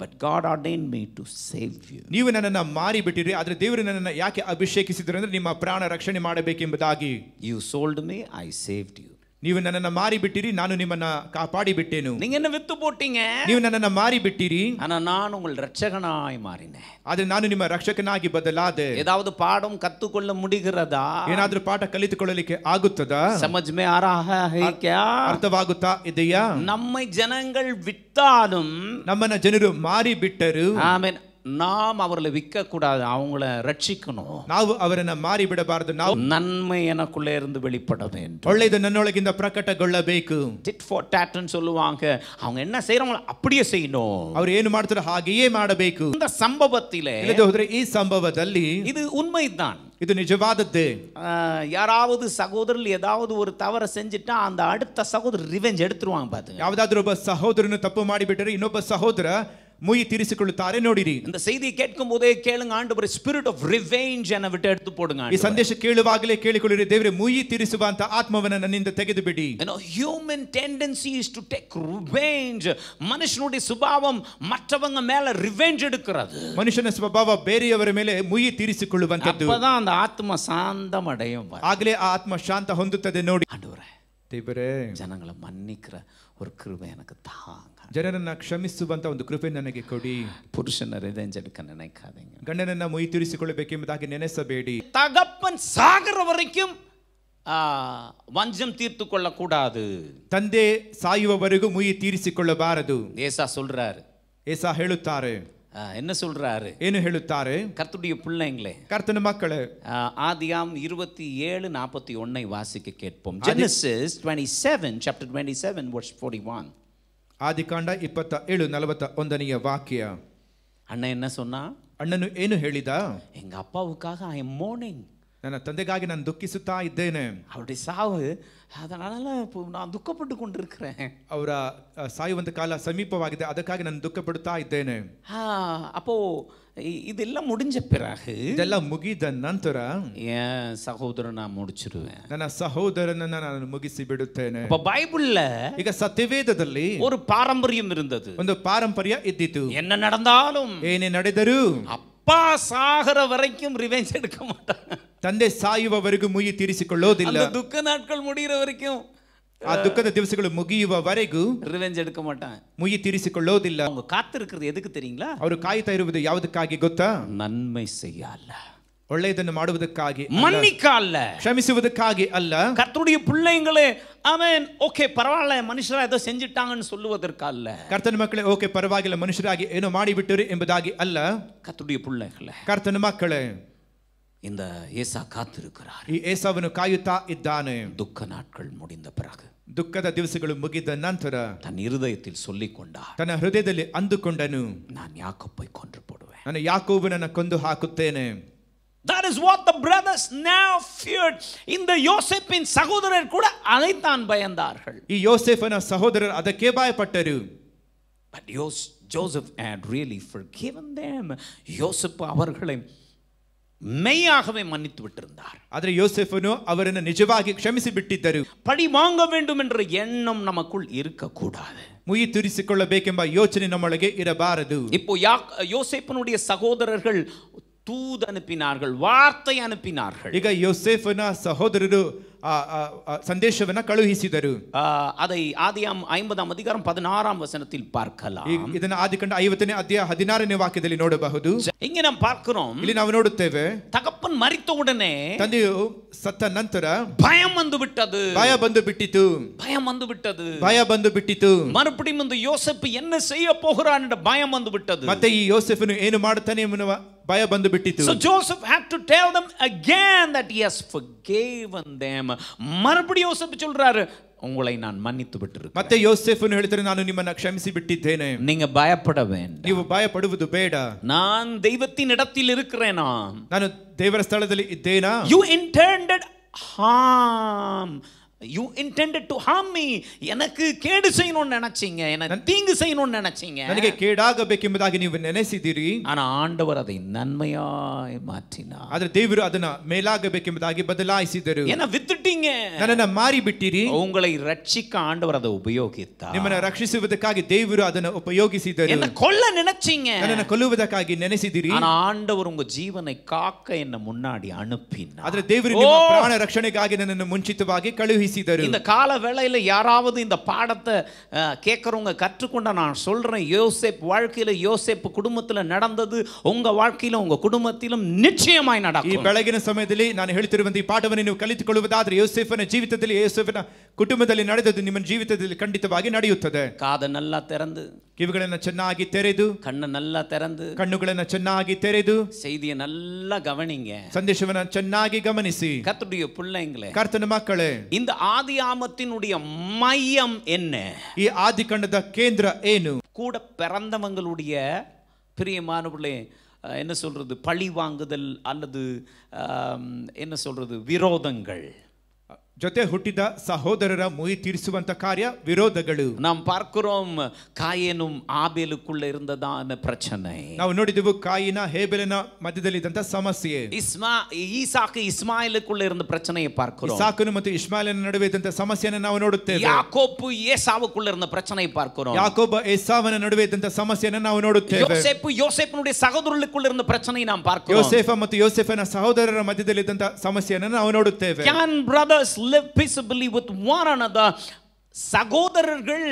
but God ordained me to save you. ನೀವು ನನ್ನನ್ನು ಮಾರಿ ಬಿಟ್ಟಿರಿ ಆದರೆ ದೇವರು ನನ್ನನ್ನು ಯಾಕೆ ಅಭಿಷೇಕಿಸಿದ್ರು ಅಂದ್ರೆ ನಿಮ್ಮ ಪ್ರಾಣ ರಕ್ಷಣೆ ಮಾಡಬೇಕೆಂಬುದಾಗಿ you sold me I saved you ನೀವು ನನ್ನನ್ನ ಮಾರಿ ಬಿಟ್ಟಿರಿ ನಾನು ನಿಮ್ಮನ್ನ ಕಾಪಾಡಿ ಬಿಟ್ಟೇನು நீங்க என்ன வித்து போட்டீங்க ನೀವು ನನ್ನನ್ನ ಮಾರಿ ಬಿಟ್ಟಿರಿ ஆனா நான் உங்கள் ரட்சகனாய் மாறினேன் ಆದ್ರೆ ನಾನು ನಿಮ್ಮ ರಕ್ಷಕನಾಗಿ ಬದಲಾದೆ ஏதாவது பாடம் கத்துக்கொள்ள முடிகிறதா ಏನಾದ್ರೂ ಪಾಠ ಕಲಿತುಕೊಳ್ಳಲಿಕ್ಕೆ ಆಗುತ್ತದಾ சமஜ்மே ஆ ரஹா ஹை ಕ್ಯಾ ಅರ್ಥವಾಗುತ್ತಾ ಇದೆಯಾ நம்மை ஜனங்கள் வித்தாலும் ನಮ್ಮನ್ನ ಜನರು ಮಾರಿ ಬಿಟ್ಟರು ಆಮೇಲೆ நாம் அவர்களை கூடாது அவங்கள ரட்சிக்கணும் நாவு அவர் என்ன மாறிவிடப்பார்த்து நாவு நன்மை எனக்குள்ளே இருந்து வெளிப்பட வேண்டும் ஒள்ளைது நன்னுலகி இந்த பிரகட கொள்ள பேக்கு டிட் ஃபார் டேட்டன்னு சொல்லுவாங்க அவங்க என்ன செய்கிறவங்களோ அப்படியே செய்யணும் அவர் ஏனு மாடத்தில் ஹாகியே மாடபேக்கு இந்த சம்பவத்திலே இ சம்பவத்தில் இது உண்மைதான் இது நிஜவாதத்து யாராவது சகோதரில் ஏதாவது ஒரு தவற செஞ்சிட்டா அந்த அடுத்த சகோதர ரிவெஞ்ச் எடுத்துருவாங்க பாத்து யாவதாவது ஒரு சகோதரன்னு தப்பு மாடி இன்னொரு சகோதர ಮುಯಿ ತೀರಿಸಿಕೊಳ್ಳುತ್ತಾರೆ ನೋಡಿರಿ இந்த செய்தி கேட்கும் போதே கேளுங்க ஆண்டவர் ஸ்பிரிட் ஆஃப் ரிவெஞ்ச் என விட்டு எடுத்து போடுங்க ಈ ಸಂದೇಶ ಕೇಳುವಾಗಲೇ ಕೇಳಿಕೊಳ್ಳಿರಿ ದೇವರೇ ಮುಯಿ ತೀರಿಸುವಂತ ಆತ್ಮವನ್ನು ನನ್ನಿಂದ ತೆಗೆದು ಬಿಡಿ you know human tendency is to take revenge ಮನುಷ್ಯನುடைய சுபாவம் மற்றவங்க மேல ரிவெஞ்ச் எடுக்கிறது ಮನುಷ್ಯನ ಸ್ವಭಾವ ಬೇರೆಯವರ ಮೇಲೆ ಮುಯಿ ತೀರಿಸಿಕೊಳ್ಳುವಂತದ್ದು அப்பதான் அந்த ஆத்மா சாந்தம் அடையும் ಆಗಲೇ ಆ ಆತ್ಮ ಶಾಂತ ಹೊಂದುತ್ತದೆ ನೋಡಿ ஆண்டவரே தேவரே ஜனங்களை மன்னிக்கிற ஒரு கிருபை எனக்கு தாங்க ಜನರನ್ನ ಕ್ಷಮಿಸುವಂತ ಒಂದು ಕೃಪೆ ನನಗೆ ಕೊಡಿ ಪುರುಷನ ಹೃದಯಂಜಲಿಕ ನೆನಕಾದಂಗ ಗಂಡನನ್ನ ಮೊಯ್ ತಿರುಗಿಸಿಕೊಳ್ಳಬೇಕೆಂಬುದಾಗಿ ನೆನೆಸಬೇಡಿ தகப்பன் சாகர வரைக்கும் வஞ்சம் தீர்த்து கொள்ளக்கூடாது ತಂದೆ ಸಾಯುವವರೆಗೂ ಮುಯಿ ತೀರಿಸಿಕೊಳ್ಳಬಾರದು ஏசா சொல்றாரு ஏசா ಹೇಳುತ್ತಾರೆ ஆ, என்ன சொல்றாரு என்ன ಹೇಳುತ್ತಾರೆ கர்த்துடைய பிள்ளைங்களே ಕರ್ತನ ಮಕ್ಕಳು ஆ, ஆதியாம் இருபத்தி ஏழு நாற்பத்தி ஒன்னை வாசிக்க கேட்போம் Genesis twenty seven chapter twenty seven forty one ಆದಿಕಾಂಡ ಇಪ್ಪತ್ತ ಏಳು ನಲವತ್ತ ಒಂದನೆಯ ವಾಕ್ಯ ಅಣ್ಣ ಎನ್ನ ಸೊನ್ನ ಅಣ್ಣನು ಏನು ಹೇಳಿದ ಎಂಗ ಅಪ್ಪಾವುಕ್ಕಾಗ ಐ ಎಮ್ ಮೋರ್ನಿಂಗ್ ನನ್ನ ತಂದೆಗಾಗಿ ನಾನು ದುಃಖಿಸುತ್ತಾ ಇದ್ದೇನೆ ಅವರುடைய சாவு அதனால நான் துக்கப்பட்டு கொண்டிருக்கிறேன் ಅವರ ಸಾಯುವಂತ ಕಾಲ ಸಮೀಪವಾಗಿದೆ ಅದಕ್ಕಾಗಿ ನಾನು ದುಃಖಪಡುತ್ತಾ ಇದ್ದೇನೆ அப்போ இதெல்லாம் முடிஞ்ச பிறகு இதெல்லாம் முகித ನಂತರ என் சகோதரன் நான் முடிச்சிருவேன் ನನ್ನ ಸಹೋದರನನ್ನ ನಾನು ಮುಗಿಸಿ ಬಿಡುತ್ತೇನೆ அப்ப பைபிள்ல ಈಗ ಸತ್ಯವೇದದಲ್ಲಿ ஒரு பாரம்பரியம் இருந்தது ಒಂದು ಪಾರಂಪರ್ಯ ಇದ್ದಿತು என்ன நடந்தாலும் ಏನೇ ನಡೆದರೂ ಅಪ್ಪ அப்பா சாகிற வரைக்கும் ரிவெஞ்ச் எடுக்க மாட்டாங்க ತಂದೆ ಸಾಯುವವರೆಗೂ ಮುಯಿ ತೀರಿಸಿಕೊಳ್ಳೋದಿಲ್ಲ அந்த துக்க நாட்கள் முடிகிற வரைக்கும் ಆ ದುಃಖದ முகியுவ வரைக்கும் ரிவெஞ்ச் எடுக்க மாட்டாங்க ಮುಯಿ ತೀರಿಸಿಕೊಳ್ಳೋದಿಲ್ಲ அவங்க காத்திருக்கிறது எதுக்கு தெரியுங்களா அவர் காய் தருவது ಯಾವುದಕ್ಕಾಗಿ நன்மை செய்யல ಒಳ್ಳೆಯದನ್ನು ಮಾಡುವುದಕ್ಕಾಗಿ மன்னிக்க அல்ல ಕ್ಷಮಿಸುವುದಕ್ಕಾಗಿ ಅಲ್ಲ கர்த்தருடைய பிள்ளைங்களே அவன் ஓகே பரவாயில்ல மனுஷரா ஏதோ செஞ்சிட்டாங்கன்னு சொல்லுவதற்கு அல்ல ಕರ್ತನ ಮಕ್ಕಳೇ ಓಕೆ ಪರವಾಗಿಲ್ಲ ಮನುಷ್ಯರಾಗಿ ಏನೋ ಮಾಡಿಬಿಟ್ಟರು ಎಂಬುದಾಗಿ ಅಲ್ಲ கர்த்தருடைய பிள்ளைகளே ಕರ್ತನ ಮಕ್ಕಳೇ இந்த ஏசா காத்திருக்கிறார் ಈ ಏಸಾವನು ಕಾಯುತ್ತಾ ಇದ್ದಾನೆ துக்க நாட்கள் முடிந்த பிறகு ದುಃಖದ ದಿವಸಗಳು ಮುಗಿದ ನಂತರ தன் இருதயத்தில் சொல்லிக் கொண்டார் ತನ್ನ ಹೃದಯದಲ್ಲಿ ಅಂದುಕೊಂಡನು ನಾನು ಯಾಕೆ போய் கொன்று போடுவேன் ನಾನು ಯಾಕೋಬನನ್ನು ಕೊಂದು ಹಾಕುತ್ತೇನೆ that is what the brothers now feared இந்த யோசேப்பின் சகோதரர் கூட அதைத்தான் பயந்தார்கள் ಈ ಯೋಸೇಫನ ಸಹೋದರರು ಅದಕ್ಕೆ ಭಯಪಟ್ಟರು பட் யோஸ் Joseph had really forgiven them யோசப் அவர்களை மெய்யாகவே மன்னித்து விட்டிருந்தார் ಆದರೆ ಯೋಸೇಫನು ಅವರನ್ನು ನಿಜವಾಗಿ விட்டு ಬಿಟ್ಟಿದ್ದರು பழி வாங்க வேண்டும் என்ற எண்ணம் நமக்குள் இருக்கக்கூடாது ಮುಯಿ ತುರಿಸಿಕೊಳ್ಳಬೇಕೆಂಬ யோசனை ನಮ್ಮೊಳಗೆ ಇರಬಾರದು இப்போ யா யோசேப்பனுடைய சகோதரர்கள் தூது அனுப்பினார்கள் வார்த்தை அனுப்பினார்கள் இக யோசேஃபுனா சகோதரரு ಸಂದೇಶವನ್ನ ಕಳುಹಿಸಿದರು ಅದೈ ಆದಿಯಾಮ್ ಐಂಬದಾಮ್ ಅಧಿಕಾರಂ ಪದಿನಾರಾಮ್ ವಸನದಲ್ಲಿ ಪಾರ್ಕಲಾಮ್ ಇದನ್ನ ಆದಿಕಂಡ ಐವತ್ತನೇ ಅಧ್ಯಾಯ ಹದಿನಾರನೇ ವಾಕ್ಯದಲ್ಲಿ ನೋಡಬಹುದು ಹಿಂಗೆ ನಾವು ಪಾರ್ಕರೋಮ್ ಇಲ್ಲಿ ನಾವು ನೋಡುತ್ತೇವೆ ತಗಪ್ಪನ್ ಮರಿತ ಉಡನೆ ತಂದೆಯು ಸತ್ತ ನಂತರ ಭಯ ಬಂದು ಬಿಟ್ಟದು ಭಯ ಬಂದು ಬಿಟ್ಟಿತು ಭಯ ಬಂದು ಬಿಟ್ಟದು ಭಯ ಬಂದು ಬಿಟ್ಟಿತು ಮರುಪಡಿயும் இந்த யோசப் என்ன செய்ய போகிறான் என்ற பயம் வந்து விட்டது ಮತ್ತೆ ಈ ಯೋಸೆಫನು ಏನು ಮಾಡುತ್ತಾನೆ ಎನ್ನುವ ಭಯ ಬಂದು ಬಿಟ್ಟಿತು so joseph had to tell them again that he has forgiven them ಇಲ್ಲದಾಮ ಮರಬಡಿ Yosef ಚೊಲ್ರಾರು உங்களை நான் மன்னித்து விட்டிருக்கேன் ಮತ್ತೆ ಯೋಸೇಫನು ಹೇಳ್ತಾರೆ ನಾನು ನಿಮ್ಮನ್ನ ಕ್ಷಮಿಸಿ ಬಿಟ್ಟಿದ್ದೇನೆ நீங்க பயப்பட வேண்டாம் ನೀವು ಭಯಪಡುವುದು ಬೇಡ நான் தெய்வத்தின் இடத்தில் இருக்கிறேனா ನಾನು ದೇವರ ಸ್ಥಳದಲ್ಲಿ ಇದ್ದೇನಾ you intended harm you intended to harm me எனக்கு ಕೇಡು செய்யணும்னு நினைச்சீங்க எனக்கு தீங்கு செய்யணும்னு நினைச்சீங்க ನನಗೆ ಕೇಡಾಗಬೇಕೆಂಬುದಾಗಿ ನೀವು ನೆನೆಸಿದಿರಿ ಆನ ಆಂಡವರ ಅದೈ ನನ್ಮಯಾಯ್ ಮಾற்றிನಾರ್ ಆದ್ರೆ ದೇವರು ಅದನ್ನ ಮೇಲಾಗಬೇಕೆಂಬುದಾಗಿ ಬದಲಾಯಿಸಿದರು ಏನ ವಿತ್ತಿಟ್ಟೀங்க ನನ್ನನ್ನ ಮಾರಿ ಬಿಟ್ಟಿರಿ ಉಂಗಳೈ ರಕ್ಷಿಕ ಆಂಡವರ ಅದ ಉಪಯೋಗಿತ ನಿಮ್ಮನ್ನ ರಕ್ಷಿಸುವುದಕ್ಕಾಗಿ ದೇವರು ಅದನ್ನ ಉಪಯೋಗಿಸಿದರು ಏನ ಕೊಲ್ಲ ನೆನೆಚீங்க ನನ್ನನ್ನ ಕೊಲ್ಲುವುದಕ್ಕಾಗಿ ನೆನೆಸಿದಿರಿ ಆನ ಆಂಡವರು ಉಂಗ ಜೀವನೈ ಕಾಕ ಎನ್ನ ಮುನ್ನಾಡಿ ಅನುಪಿನ ಆದ್ರೆ ದೇವರು ನಿಮ್ಮ ಪ್ರಾಣ ರಕ್ಷಣೆಗಾಗಿ ನನ್ನನ್ನು ಮುಂಚಿತವಾಗಿ ಕಳುಹಿಸಿ பேசி தரும் இந்த கால வேளையில் யாராவது இந்த பாடத்தை கேட்குறவங்க கற்றுக்கொண்ட நான் சொல்கிறேன் யோசேப் வாழ்க்கையில் யோசேப் குடும்பத்தில் நடந்தது உங்கள் வாழ்க்கையில் உங்கள் குடும்பத்திலும் நிச்சயமாய் நடக்கும் ಈ ಬೆಳಗಿನ பாடவனை ನಾನು ಹೇಳ್ತಿರುವಂತೆ ಈ ಪಾಠವನ್ನು ನೀವು ಕಲಿತುಕೊಳ್ಳುವುದಾದರೆ ಯೋಸೇಫನ ಜೀವಿತದಲ್ಲಿ ಯೋಸೇಫನ ஜீவிதத்தில் ನಡೆದದ್ದು ನಿಮ್ಮ ಜೀವಿತದಲ್ಲಿ ಖಂಡಿತವಾಗಿ ನಡೆಯುತ್ತದೆ ಕಾದನ್ನೆಲ್ಲ ತೆರೆದು ಕಿವಿಗಳನ್ನು ಚೆನ್ನಾಗಿ ತೆರೆದು கவனிங்க சந்தேஷவன சென்னாகி கவனிச்சு கத்துடைய பிள்ளைங்களே கர்த்தன மக்களே இந்த ஆதியாமத்தினுடைய மையம் என்ன ಈ ಆದಿ கேந்திர ஏனு கூட பிறந்தவங்களுடைய பிரியமானவர்களே என்ன சொல்றது பழி வாங்குதல் அல்லது என்ன சொல்றது விரோதங்கள் ಜೊತೆ ಹುಟ್ಟಿದ ಸಹೋದರರ ಮುಯಿ ತೀರಿಸುವಂತ ಕಾರ್ಯ ವಿರೋಧಗಳು நாம் பார்க்கிறோம் காயனும் ஆபேலுக்குள்ள இருந்ததான பிரச்சனை ನಾವು ನೋಡಿದೆವು ಕಾಯಿನ ಹೇಬೆಲಿನ ಮಧ್ಯದಲ್ಲಿ ಇದ್ದಂತ ಸಮಸ್ಯೆ இஸ்மா ஈசாக்கு இஸ்மாயிலுக்குள்ள இருந்த பிரச்சனையை பார்க்கிறோம் ಇಸಾಕನು ಮತ್ತು ಇಸ್ಮಾಯಿಲನ ನಡುವೆ ಇದ್ದಂತ ಸಮಸ್ಯೆಯನ್ನು ನಾವು ನೋಡುತ್ತೇವೆ யாக்கோப்பு ஏசாவுக்குள்ள இருந்த பிரச்சனையை பார்க்கிறோம் ಯಾಕೋಬ ಏಸಾವನ ನಡುವೆ ಇದ್ದಂತ ಸಮಸ್ಯೆಯನ್ನು ನಾವು ನೋಡುತ್ತೇವೆ யோசேப்பு யோசேப்புனுடைய சகோதரர்களுக்குள்ள இருந்த பிரச்சனையை நாம் பார்க்கிறோம் ಯೋಸೇಫ ಮತ್ತು ಯೋಸೇಫನ ಸಹೋದರರ ಮಧ್ಯದಲ್ಲಿ ಇದ್ದಂತ ಸಮಸ್ಯೆಯನ್ನು ನಾವು ನೋಡುತ್ತೇವೆ Can brothers live peaceably with one another சகோதரர்கள்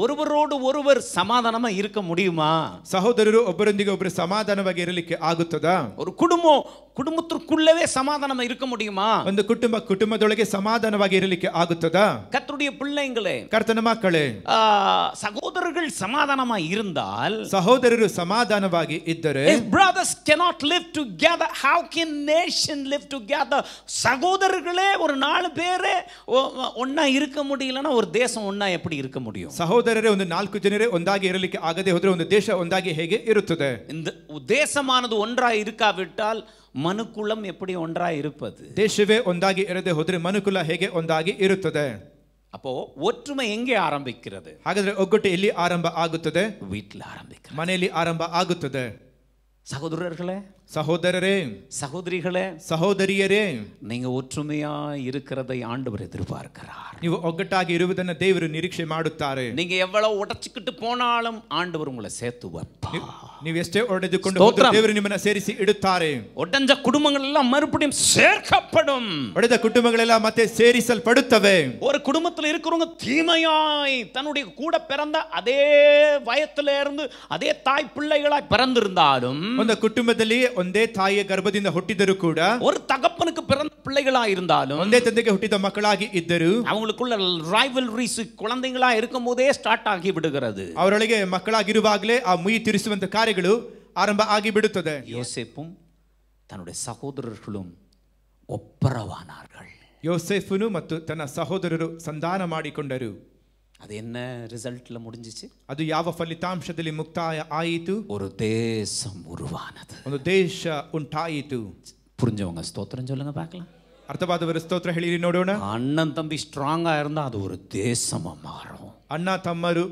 ஒருவரோடு ஒருவர் சமாதானமா இருக்க முடியுமா சகோதரரு ஒவ்வொருந்திக ஒவ்வொரு சமாதான வகை இருக்கு ஆகுத்ததா ஒரு குடும்பம் குடும்பத்திற்குள்ளவே சமாதானமா இருக்க முடியுமா அந்த குடும்ப குடும்பத்தொழக சமாதான வகை இருக்கு ஆகுத்ததா கத்தருடைய பிள்ளைங்களே கர்த்தன மக்களே சகோதரர்கள் சமாதானமா இருந்தால் சகோதரர் சமாதானவாகி இத்தரு brothers cannot live together how can nation live together சகோதரர்களே ஒரு நாலு பேரே ஒன்னா இருக்க முடியலன்னா ஒரு தேசம் ஒன்னா எப்படி இருக்க முடியும் சகோதர ಸಹೋದರರೇ ಒಂದು ನಾಲ್ಕು ಜನರೇ ಒಂದಾಗಿ ಇರಲಿಕ್ಕೆ ಆಗದೆ ಹೋದರೆ ಒಂದು ದೇಶ ಒಂದಾಗಿ ಹೇಗೆ ಇರುತ್ತದೆ இந்த தேசமானது ஒன்றாய் இருக்காவிட்டால் ಮನುಕುಲಂ ಎಪಡಿ ஒன்றாய் இருப்பது ದೇಶವೇ ಒಂದಾಗಿ ಇರದೆ ಹೋದರೆ ಮನುಕುಲ ಹೇಗೆ ಒಂದಾಗಿ ಇರುತ್ತದೆ ಅಪ್ಪೋ ಒಟ್ಟುಮೆ ಎಂಗೆ ஆரம்பிக்கிறது ಹಾಗಾದ್ರೆ ಒಗ್ಗಟ್ಟು ಎಲ್ಲಿ ಆರಂಭ ಆಗುತ್ತದೆ வீட்டில் ಆರಂಭಿಕ ಮನೆಯಲ್ಲಿ ಆರಂಭ ಆಗುತ್ತದೆ சகோதரர்களே சகோதரரே சகோதரிகளே சகோதரியரே நீங்க ஒற்றுமையா இருக்கிறதை ஆண்டவர் எதிர்பார்க்கிறார் ನೀವು ಒಗ್ಗಟ್ಟಾಗಿ ಇರುವುದನ್ನು ದೇವರು ನಿರೀಕ್ಷೆ ಮಾಡುತ್ತಾರೆ நீங்க எவ்வளவு உடைச்சிக்கிட்டு போனாலும் ஆண்டவர் உங்களை சேர்த்து வைப்பார் ನೀವು ಎಷ್ಟೇ தேவர் ದೇವರು சேரிசி ಸೇರಿಸಿ உடஞ்ச குடும்பங்கள் எல்லாம் மறுபடியும் சேர்க்கப்படும் உடைத ಒಡೆದ ಕುಟುಂಬಗಳೆಲ್ಲ சேரிசல் படுத்தவே ஒரு குடும்பத்தில் இருக்கிறவங்க தீமையாய் தன்னுடைய கூட பிறந்த அதே வயத்துல இருந்து அதே தாய் பிள்ளைகளாய் பிறந்திருந்தாலும் அந்த குடும்பத்திலேயே ஒந்தே தாயை கர்ப்பத்தின் ஹொட்டிதரு கூட ஒரு தகப்பனுக்கு பிறந்த பிள்ளைகளா இருந்தாலும் ஒந்தே தந்தைக்கு ஹொட்டித மக்களாகி இத்தரு அவங்களுக்குள்ள ரைவல்ரிஸ் குழந்தைங்களா இருக்கும்போதே ஸ்டார்ட் ஆகி விடுகிறது அவர்களுக்கு மக்களாக இருவாகலே அவ் முயி திருசு வந்த ஆரம்ப ஆகி விடுத்தது யோசிப்பும் தன்னுடைய சகோதரர்களும் ஒப்பரவானார்கள் யோசேஃபுனு மற்றும் தன சகோதரரு சந்தானம் ஆடிக்கொண்டரு அது என்ன ரிசல்ட்ல முடிஞ்சிச்சு அது யாவ ஃபலிதாம்சத்தில் முக்தாய ஆயிட்டு ஒரு தேசம் உருவானது ஒரு தேச உண்டாயிட்டு புரிஞ்சவங்க ஸ்தோத்திரம் சொல்லுங்க பார்க்கலாம் ಅರ್ಥವಾದವರು ಸ್ತೋತ್ರ ಹೇಳಿರಿ ನೋಡೋಣ ಅಣ್ಣನ ತಂಬಿ ಸ್ಟ್ರಾಂಗ್ ಆಗಿರಂದ ಅದು ಒಂದು ದೇಶಮ ಮಾರೋ ಅಣ್ಣ ತಮ್ಮರು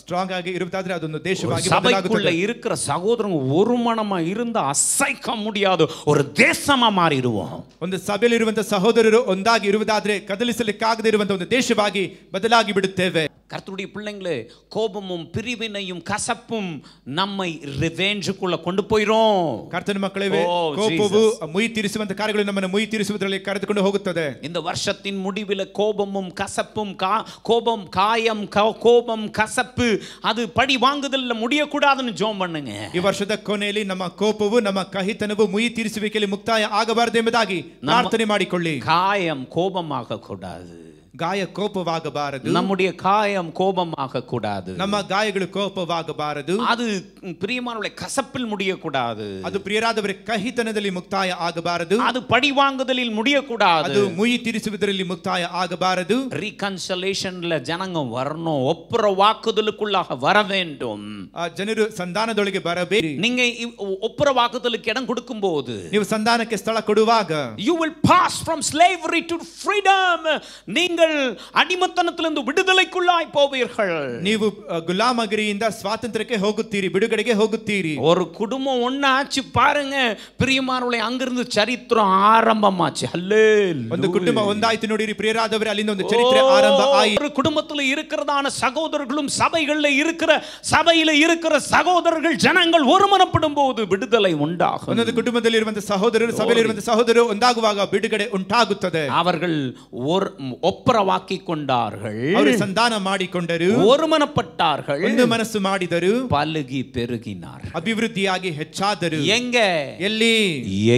ಸ್ಟ್ರಾಂಗ್ ಆಗಿ ಇರುವುದಾದ್ರೆ ಅದೊಂದು ದೇಶವಾಗಿ ಸಭೆಯக்குள்ள இருக்கிற சகோதரங்க ஒரு மனமா இருந்த அசைக்க முடியாது ஒரு தேசமா மாறிடுவோம் ಒಂದು ಸಭೆಯಲ್ಲಿ ಇರುವಂತ ಸಹೋದರರು ಒಂದಾಗಿ ಇರುವುದಾದ್ರೆ ಕದಲಿಸಲಿಕ್ಕಾಗದೇ ಇರುವಂತ ಒಂದು ದೇಶವಾಗಿ ಬದಲಾಗಿ ಬಿಡುತ್ತೇವೆ கர்த்தருடைய பிள்ளைங்களே கோபமும் பிரிவினையும் கசப்பும் நம்மை ரிவேஞ்சுக்குள்ள கொண்டு போயிரும் oh, முய் திருசு வந்த காரியங்களை நம்ம முய் திருசு ಮುಯಿ ತೀರಿಸುವುದರಲ್ಲಿ கொண்டு ಹೋಗುತ್ತದೆ இந்த வருஷத்தின் முடிவில் கோபமும் கசப்பும் கா கோபம் காயம் கோபம் கசப்பு அது படி வாங்குதல்ல முடியக்கூடாதுன்னு ஜோம் பண்ணுங்க ಈ ವರ್ಷದ நம்ம கோபவு நம்ம கஹித்தனவு முய் திருசு ತೀರಿಸುವಿಕೆಯಲ್ಲಿ முக்தாய ಆಗಬಾರದು ಎಂಬುದಾಗಿ ಪ್ರಾರ್ಥನೆ மாடிக்கொள்ளி காயம் கோபமாக கூடாது காய கோபமாக பாரது நம்முடைய காயம் கோபமாக கூடாது நம்ம காயங்கள் கோபமாக பாரது அது பிரியமானவளை கசப்பில் முடிய அது பிரியராதவரை கஹிதனதலி முக்தாய ஆக அது படி வாங்குதலில் முடிய கூடாது அது முய ஜனங்க வரணும் ஒப்புற வாக்குதலுக்குள்ளாக வர வேண்டும் ஜனரு நீங்க ஒப்புற வாக்குதலுக்கு இடம் கொடுக்கும் போது நீ சந்தானக்கு ஸ்தல கொடுவாக யூ வில் பாஸ் ஃப்ரம் நீங்க நீங்கள் அடிமத்தனத்திலிருந்து விடுதலைக்குள்ளாய் போவீர்கள் ನೀವು இந்த சுவாத்திரத்திற்கே ஹோகுத்தீரி விடுகடைக்கே ஹோகுத்தீரி ஒரு குடும்பம் ஆச்சு பாருங்க பிரியமானவளை அங்கிருந்து சரித்திரம் ஆரம்பமாச்சு ஹல்லேல் ಒಂದು ಕುಟುಂಬ ஒரு இருக்கிறதான சகோதரர்களும் சபைகளில் இருக்கிற சபையில் இருக்கிற சகோதரர்கள் ஜனங்கள் ஒருமனப்படும் போது விடுதலை உண்டாகும் ಒಂದೊಂದು ಕುಟುಂಬದಲ್ಲಿ ಇರುವಂತ ಸಹೋದರರು அவர்கள் ஒரு ஒப்ப ಒಬ್ಬರವಾಕಿ ಕೊಂಡಾರ್ಗಳು ಅವರು ಸಂಧಾನ ಮಾಡಿಕೊಂಡರು ஒரு மனப்பட்டார்கள் ಒಂದು ಮನಸ್ಸು ಮಾಡಿದರು பலுகி பெருகினார் ಅಭಿವೃದ್ಧಿಯಾಗಿ ಹೆಚ್ಚಾದರು எங்க ಎಲ್ಲಿ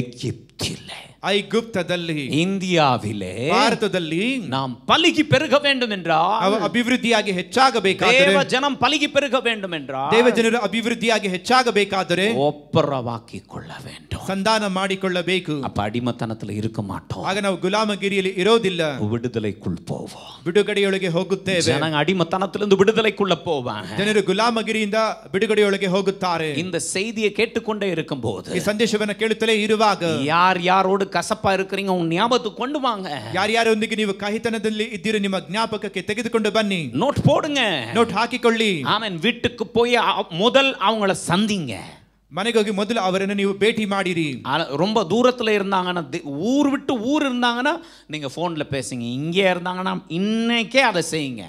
ಎಗಿಪ್ತಿಲ್ಲ ஐகுப்தದಲ್ಲಿ இந்தியாவிலே ಭಾರತದಲ್ಲಿ நாம் பலிகி பெருக வேண்டும் என்றால் ಅಭಿವೃದ್ಧಿಯಾಗಿ ಹೆಚ್ಚಾಗಬೇಕಾದರೆ ದೇವ ಜನಂ ಪಲಿಗಿ பெருக வேண்டும் என்றால் ದೇವ ಜನರು ಅಭಿವೃದ್ಧಿಯಾಗಿ ಹೆಚ್ಚಾಗಬೇಕಾದರೆ ಒಬ್ಬರವಾಗಿಕೊಳ್ಳ வேண்டும் ಸಂಧಾನ ಮಾಡಿಕೊಳ್ಳಬೇಕು ಅಪ್ಪ ಅಡಿಮತನದಲ್ಲಿ இருக்க மாட்டோம் ಆಗ ನಾವು ಗುಲಾಮಗಿರಿಯಲ್ಲಿ ಇರೋದಿಲ್ಲ விடுதலைக்குள் போவோம் ಬಿಡುಗಡೆಯೊಳಗೆ ಹೋಗುತ್ತೇವೆ ಜನ ಅಡಿಮತನದಿಂದ விடுதலைக்குள்ள போவாங்க ಜನರು ಗುಲಾಮಗಿರಿಯಿಂದ ಬಿಡುಗಡೆಯೊಳಗೆ ಹೋಗುತ್ತಾರೆ இந்த செய்தியை கேட்டுக்கொண்டே இருக்கும்போது ಈ ಸಂದೇಶವನ್ನು ಕೇಳುತ್ತಲೇ ಇರುವಾಗ ಯಾರ್ ಯಾರೋಡು கசப்பா இருக்கிறீங்க உன் ஞாபகத்துக்கு கொண்டு வாங்க யார் யார் வந்து நீ கைத்தனதில் இத்திர நிம ஞாபகக்கு தெகுது கொண்டு பண்ணி நோட் போடுங்க நோட் ஹாக்கி கொள்ளி ஆமன் வீட்டுக்கு போய் முதல் அவங்கள சந்திங்க மனைகோகி முதல்ல அவர் என்ன நீ பேட்டி மாடிறி ரொம்ப தூரத்தில் இருந்தாங்கன்னா ஊர் விட்டு ஊர் இருந்தாங்கன்னா நீங்கள் ஃபோனில் பேசுங்க இங்கே இருந்தாங்கன்னா இன்னைக்கே அதை செய்யுங்க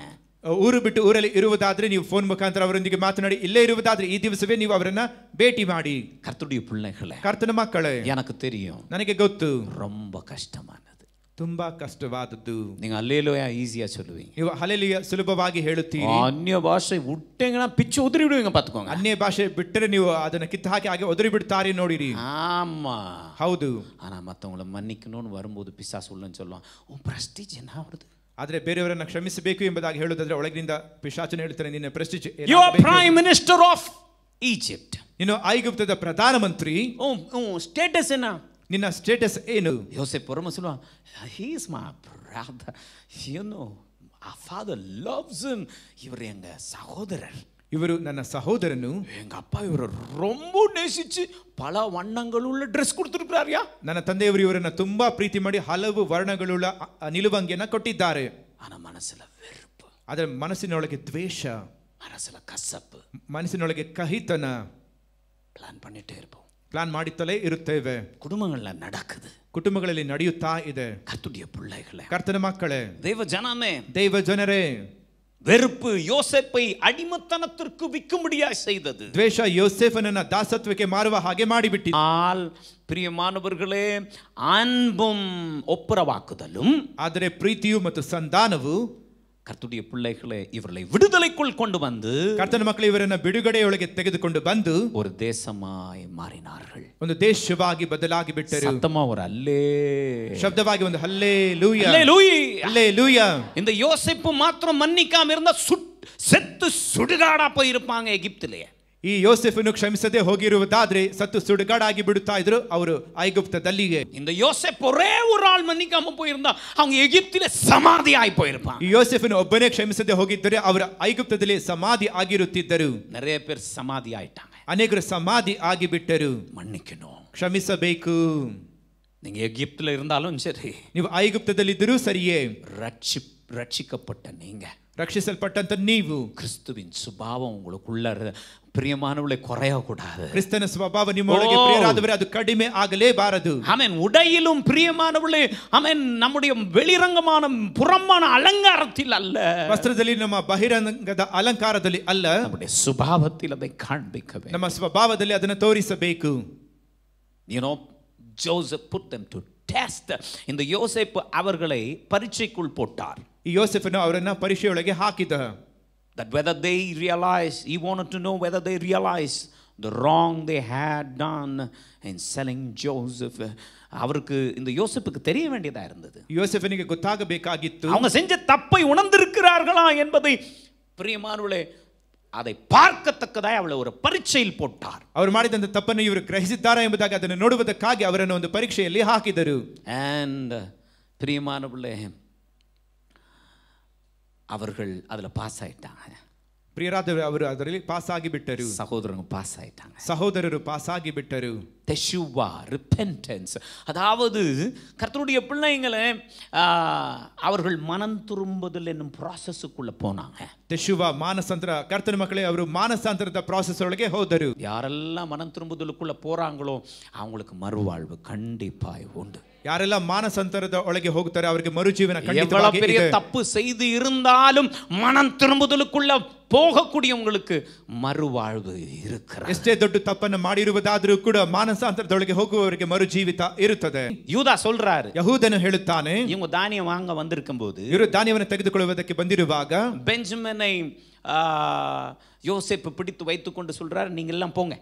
ಊರು ಬಿಟ್ಟು ಊರಲ್ಲಿ ಇರುವುದಾದ್ರೆ ನೀವು ಫೋನ್ ಮುಖಾಂತರ ಅವರೊಂದಿಗೆ ಮಾತನಾಡಿ ಇಲ್ಲೇ ಇರುವುದಾದ್ರೆ ಈ ದಿವಸವೇ ನೀವು ಅವರನ್ನ ಭೇಟಿ ಮಾಡಿ கர்த்தருடைய பிள்ளைகளே ಕರ್ತನ ಮಕ್ಕಳೇ ಏನಕ್ಕೆ தெரியும் ನನಗೆ ಗೊತ್ತು ரொம்ப ಕಷ್ಟಮಾನದು ತುಂಬ ಕಷ್ಟವಾದದ್ದು நீங்க அல்லேலோயா ಈಸಿಯಾ சொல்லுவீங்க ನೀವು ಹಲೆಲಿಯ ಸುಲಭವಾಗಿ ಹೇಳುತ್ತೀರಿ ಅನ್ಯ ಭಾಷೆ பாஷை ಪಿಚ್ಚು ಉದುರಿ ಬಿಡು ಹಿಂಗೆ பாத்துக்கோங்க ಅನ್ಯ ಭಾಷೆ ಬಿಟ್ಟರೆ ನೀವು ಅದನ್ನ ಕಿತ್ತು ಹಾಕಿ ಹಾಗೆ ಉದುರಿ ಬಿಡ್ತಾರೆ ನೋಡಿರಿ ಅಮ್ಮ ಹೌದು ஆனா மத்தவங்கள மன்னிக்கணும்னு வரும்போது பிசாசு உள்ளன்னு சொல்லுவான் உன் பிரஸ்டீஜ் ಜನ ஆகுது ಆದರೆ ಬೇರೆಯವರನ್ನ ಕ್ಷಮಿಸಬೇಕು ಎಂಬುದಾಗಿ ಹೇಳುವುದಾದ್ರೆ ಒಳಗಿನಿಂದ ಪಿಶಾಚನ ಹೇಳ್ತಾರೆ ನಿನ್ನ prestige you are prime minister of Egypt ನೀನು ಐಗುಪ್ತದ ಪ್ರಧಾನಮಂತ್ರಿ ಸ್ಟೇಟಸ್ oh, oh, ಏನ ನಿನ್ನ ಸ್ಟೇಟಸ್ ಏನು ಯೋಸೆ ಪರಮಸುಲ ಹೀಸ್ ಮಾ ಮೈ ಬ್ರಾದರ್ ಏನು ಆ ಫಾದರ್ ಲವ್ಸ್ ಇವರು ಹೆಂಗ ಸಹೋದರರು ಇವರು ನನ್ನ ಸಹೋದರನು எங்க ಇವರು ರೊಂಬ ரொம்ப நேசிச்சு ವರ್ಣಗಳುಳ್ಳ ಡ್ರೆಸ್ ட்ரெஸ் கொடுத்துருக்கிறாரியா ನನ್ನ ತಂದೆಯವರು ಇವರನ್ನ ತುಂಬಾ ಪ್ರೀತಿ ಮಾಡಿ ಹಲವು ವರ್ಣಗಳುಳ್ಳ ನಿಲುವಂಗಿಯನ್ನ ಕೊಟ್ಟಿದ್ದಾರೆ ಆನ ಮನಸ್ಸಿನ வெறுப்பு ಅದರ ಮನಸ್ಸಿನೊಳಗೆ ದ್ವೇಷ ಮನಸ್ಸಿನ ಕಸಪ್ಪು ಮನಸ್ಸಿನೊಳಗೆ ಕಹಿತನ ಪ್ಲಾನ್ பண்ணிட்டே ಇರ್ಬೋದು ಪ್ಲಾನ್ ಮಾಡಿತ್ತಲೇ ಇರುತ್ತೇವೆ ಕುಟುಂಬಗಳನ್ನ ನಡಕದು ಕುಟುಂಬಗಳಲ್ಲಿ ನಡೆಯುತ್ತಾ ಇದೆ ಕರ್ತನ ಮಕ್ಕಳೇ ದೈವ ಜನನೇ ದೈವ ಜನರೇ வெறுப்பு ಯೋಸೆಫೈ ಅಡಿಮತನத்திற்கு விக்கும்படியாய் செய்தது ದ್ವೇಷ ಯೋಸೆಫನನ್ನ ದಾಸತ್ವಕ್ಕೆ ಮಾರುವ ಹಾಗೆ ಮಾಡಿಬಿಟ್ಟಿತು ಆಲ್ ಪ್ರಿಯಮಾನವರುಗಳೇ ಅನ್ಬಂ ಒಪ್ಪರವಾಕುದಲು ಆದರೆ ಪ್ರೀತಿಯು ಮತ್ತು ಸಂಧಾನವು கர்த்துடைய பிள்ளைகளை இவர்களை விடுதலைக்குள் கொண்டு வந்து கர்த்தன் மக்கள் இவர் என்ன விடுகடை உலகை தகுது கொண்டு வந்து ஒரு தேசமாய் மாறினார்கள் வந்து தேசவாகி பதிலாகி விட்டது சத்தமா ஒரு அல்லே சப்தவாகி வந்து அல்லே லூயா அல்லே அல்லே லூயா இந்த யோசிப்பு மாத்திரம் மன்னிக்காம இருந்தா சுட் செத்து சுடுகாடா போயிருப்பாங்க எகிப்திலேயே ಈ ಯೋಸೆಫನ್ನು ಕ್ಷಮಿಸದೆ ಹೋಗಿರುವುದಾದ್ರೆ ಸತ್ತು ಸುಡುಗಾಡಾಗಿ ಬಿಡುತ್ತಾ ಇದ್ರು ಅವರು ಐಗುಪ್ತದಲ್ಲಿ ಎಗಿಪ್ತಿ ಸಮಾಧಿ ಆಯ್ಪ ಈ ಯೋಸೆಫನ್ನು ಒಬ್ಬನೇ ಕ್ಷಮಿಸದೆ ಹೋಗಿದ್ದರೆ ಅವರ ಐಗುಪ್ತದಲ್ಲಿ ಸಮಾಧಿ ಆಗಿರುತ್ತಿದ್ದರು ಸಮಾಧಿ ಆಯ್ತಾ ಅನೇಕರು ಸಮಾಧಿ ಆಗಿಬಿಟ್ಟರು ಮಣ್ಣಿಕೆನು ಕ್ಷಮಿಸಬೇಕು ನಿಂಗೆ ಎಗಿಪ್ಲೂ ಸರಿ ನೀವು ಐಗುಪ್ತದಲ್ಲಿ ಇದ್ದರೂ ಸರಿಯೇ ರಕ್ಷಿ ರಕ್ಷಿಪ್ ನಿಂಗೆ ರಕ್ಷಿಸಲ್ಪಟ್ಟಂತ ನೀವು ಕ್ರಿಸ್ತುವಿನ ಸ್ವಭಾವ ಸ್ವಭಾವದ ಪ್ರಿಯಮಾನವಳೆ ಕೊರೆಯಕೂಡದು ಕ್ರಿಸ್ತನ ಸ್ವಭಾವ ನಿಮ್ಮೊಳಗೆ ಪ್ರಿಯರಾದವರೇ ಅದು ಕಡಿಮೆ ಆಗಲೇಬಾರದು ஆமென் உடையிலும் பிரியமானவர்களே ஆமென் நம்முடைய வெளிரங்கமான புறம்பான அலங்காரத்தில் அல்ல ವಸ್ತ್ರದಲ್ಲಿ ನಮ್ಮ ಬಹಿರಂಗದ ಅಲಂಕಾರದಲ್ಲಿ ಅಲ್ಲ நம்முடைய சுபாவத்தில் அதை காண்பிக்கவே ನಮ್ಮ ಸ್ವಭಾವದಲ್ಲಿ ಅದನ್ನು ತೋರಿಸಬೇಕು you know joseph put them to test இந்த யோசேப்பு அவர்களை பரீட்சைக்குள் போட்டார் யோசேஃபನು ಅವರನ್ನು ಪರೀಕ್ಷೆಯೊಳಗೆ ಹಾಕಿದ that whether they realize, he wanted to know whether they realize the wrong they had done in selling Joseph. அவருக்கு இந்த யோசிப்புக்கு தெரிய வேண்டியதா இருந்தது யோசிப்பை நீங்க குத்தாக பேக்காகித்து அவங்க செஞ்ச தப்பை உணர்ந்திருக்கிறார்களா என்பதை பிரியமானவளே அதை பார்க்கத்தக்கதாய் அவளை ஒரு பரீட்சையில் போட்டார் அவர் மாடி தந்த தப்பனை இவர் கிரகிசித்தாரா என்பதாக அதனை நோடுவதற்காக அவர் என்ன வந்து பரீட்சையில் லீஹாக்கி தரு அண்ட் பிரியமானவளே அவர்கள் அதில் பாஸ் ஆகிட்டாங்க ಪ್ರಿಯರಾದ ಅವರು ಅದರಲ್ಲಿ ಪಾಸ್ ಆಗಿಬಿಟ್ಟರು ಸಹೋದರನು ಪಾಸ್ ಆಯಿತಾನೆ ಸಹೋದರರು ಪಾಸ್ ಆಗಿಬಿಟ್ಟರು தெஷுவா ரிப்பென்டென்ஸ் அதாவது கர்த்தருடைய பிள்ளைங்களை அவர்கள் மனம் திரும்புதல் என்னும் ப்ராசஸுக்குள்ளே போனாங்க ತೆಶುವಾ ಮಾನಸಾಂತರ ಕರ್ತನ மக்களே அவர் ಮಾನಸಾಂತರದ ப்ராசஸ் ಒಳಗೆ யாரெல்லாம் மனம் திரும்புதலுக்குள்ள போறாங்களோ அவங்களுக்கு மறுவாழ்வு கண்டிப்பாய் உண்டு யாரெல்லாம் ಮಾನಸಂತರದ ಒಳಗೆ ಹೋಗ್ತಾರೆ ಅವರಿಗೆ ಮರುಜೀವನ பெரிய தப்பு செய்து இருந்தாலும் மனம் திரும்புதலுக்குள்ள போகக்கூடியவங்களுக்கு மறுவாழ்வு இருக்கிறது ಎಷ್ಟೇ ದೊಡ್ಡ ತಪ್ಪನ್ನು ಮಾಡಿರುವುದಾದರೂ ಕೂಡ ಮಾನಸಾಂತರದೊಳಗೆ ಹೋಗುವವರಿಗೆ ಮರುಜೀವಿತ யூதா சொல்றாரு ಯಹೂದನು ಹೇಳುತ್ತಾನೆ இவங்க தானியம் வாங்க வந்திருக்கும் போது ಇವರು ಧಾನ್ಯವನ್ನು கொள்வதற்கு ಬಂದಿರುವಾಗ பெஞ்சமினை யோசிப்பு பிடித்து வைத்துக்கொண்டு சொல்றாரு நீங்க எல்லாம் போங்க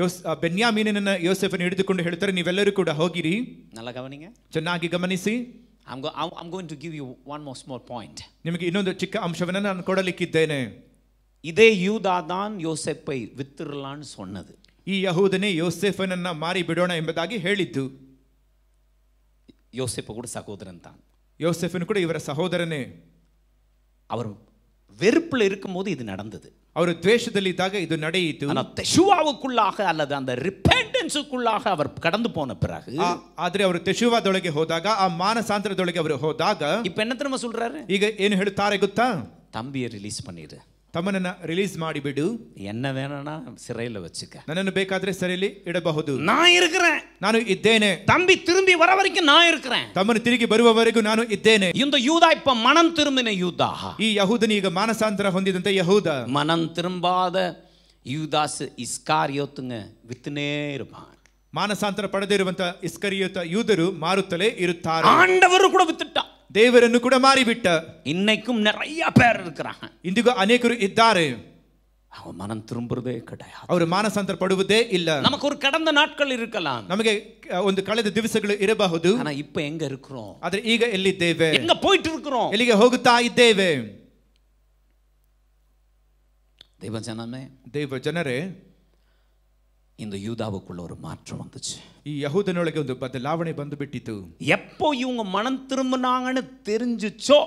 ಯೋಸ್ ಬೆನ್ಯಾಮೀನನ್ನ ಯೋಸೆಫನ್ನು ಹಿಡಿದುಕೊಂಡು ಹೇಳ್ತಾರೆ ನೀವೆಲ್ಲರೂ ಕೂಡ ಹೋಗಿರಿ ನಲ್ಲ ಗಮನಿಗೆ ಚೆನ್ನಾಗಿ ಗಮನಿಸಿ I'm, go, am going to give you one more small point ನಿಮಗೆ ಇನ್ನೊಂದು ಚಿಕ್ಕ ಅಂಶವನ್ನು ನಾನು ಕೊಡಲಿಕ್ಕಿದ್ದೇನೆ இதே ಯೂದಾದಾನ್ ಯೋಸೆಫೈ ವಿತ್ರಲಾನ್ ಸೊನ್ನದು ಈ ಯಹೂದನೇ ಯೋಸೆಫನನ್ನ ಮಾರಿ ಬಿಡೋಣ ಎಂಬುದಾಗಿ ಹೇಳಿದ್ದು ಯೋಸೆಫ ಕೂಡ ಸಹೋದರ ಅಂತ ಕೂಡ ಇವರ ಸಹೋದರನೇ ಅವರು வெறுப்பில் இருக்கும்போது இது நடந்தது அவர் துவேஷதலிதாக இது ನಡೆಯಿತು ஆனால் தெஷுவாவுக்குள்ளாக அல்லது அந்த ರಿಪೆಂಟೆನ್ಸ್க்குள்ளாக அவர் கடந்து போன பிறகு ಆದರೆ ಅವರು ತೆಶುವಾದೊಳಗೆ ಹೋದಾಗ ಆ ಮಾನಸಾಂತರದೊಳಗೆ ಅವರು ஹோதாக இப்போ என்ன திரும்ப சொல்றாரு ಈಗ ಏನು ಹೇಳ್ತಾರೆ ಗೊತ್ತಾ தம்பியை ரிலீஸ் பண்ணிடு ತಮ್ಮನನ್ನ ರಿಲೀಸ್ ಮಾಡಿಬಿಡು ಎನ್ನ ವೇಣನಾ ಸಿರೈಲ ವಚ್ಚಿಕ ನನ್ನನ್ನು ಬೇಕಾದ್ರೆ ಸೆರೆಯಲ್ಲಿ ಇಡಬಹುದು ನಾ ಇರುಕರೆ ನಾನು ಇದ್ದೇನೆ ತಂಬಿ ತಿರುಂಬಿ வர ನಾ நான் இருக்கிறேன் ತಮ್ಮನು ತಿರುಗಿ ಬರುವವರೆಗೂ ನಾನು ಇದ್ದೇನೆ ಇಂದು யூதா ಇಪ್ಪ ಮನಂ திரும்பின யூதா ಈ ಯಹೂದನ ಈಗ ಮಾನಸಾಂತರ ಹೊಂದಿದಂತೆ ಯಹೂದ ಮನಂ ತಿರುಂಬಾದ ಯೂದಾಸ್ இஸ்காரியோத்துங்க வித்துனே இருப்பான் ಮಾನಸಾಂತರ ಪಡೆದಿರುವಂತ ಇಸ್ಕರಿಯುತ ಯೂದರು ಮಾರುತ್ತಲೇ ಇರುತ್ತಾರೆ ಆಂಡವರು ಕೂಡ ವಿತ್ತಿಟ್ಟ தேவர் என்று கூட மாறிவிட்ட இன்னைக்கும் நிறைய பேர் இருக்கிறாங்க இன்றைக்கு அநேகர் இத்தாரு அவ மனம் திரும்புறதே கிடையாது அவர் படுவதே இல்ல நமக்கு ஒரு கடந்த நாட்கள் இருக்கலாம் நமக்கு ஒரு கலைத திவசங்கள் இருபகுது ஆனா இப்ப எங்க இருக்கிறோம் அது ஈக எல்லி தேவே எங்க போயிட்டு இருக்கிறோம் எலிக ஹோகு தாய் தேவே தெய்வ ஜனமே தெய்வ ஜனரே ಇಂದು ಯೂದಾವಕ್ಕುಳ್ಳ ஒரு மாற்றம் வந்துச்சு ಈ ಯಹೂದನೊಳಗೆ ಒಂದು ಬದಲಾವಣೆ ಬಂದುಬಿಟ್ಟಿತು ಎಪ್ಪೋ ಇವಂಗ ಮನಂ ತಿರುಂಬನಾಂಗನು தெரிஞ்சுச்சோ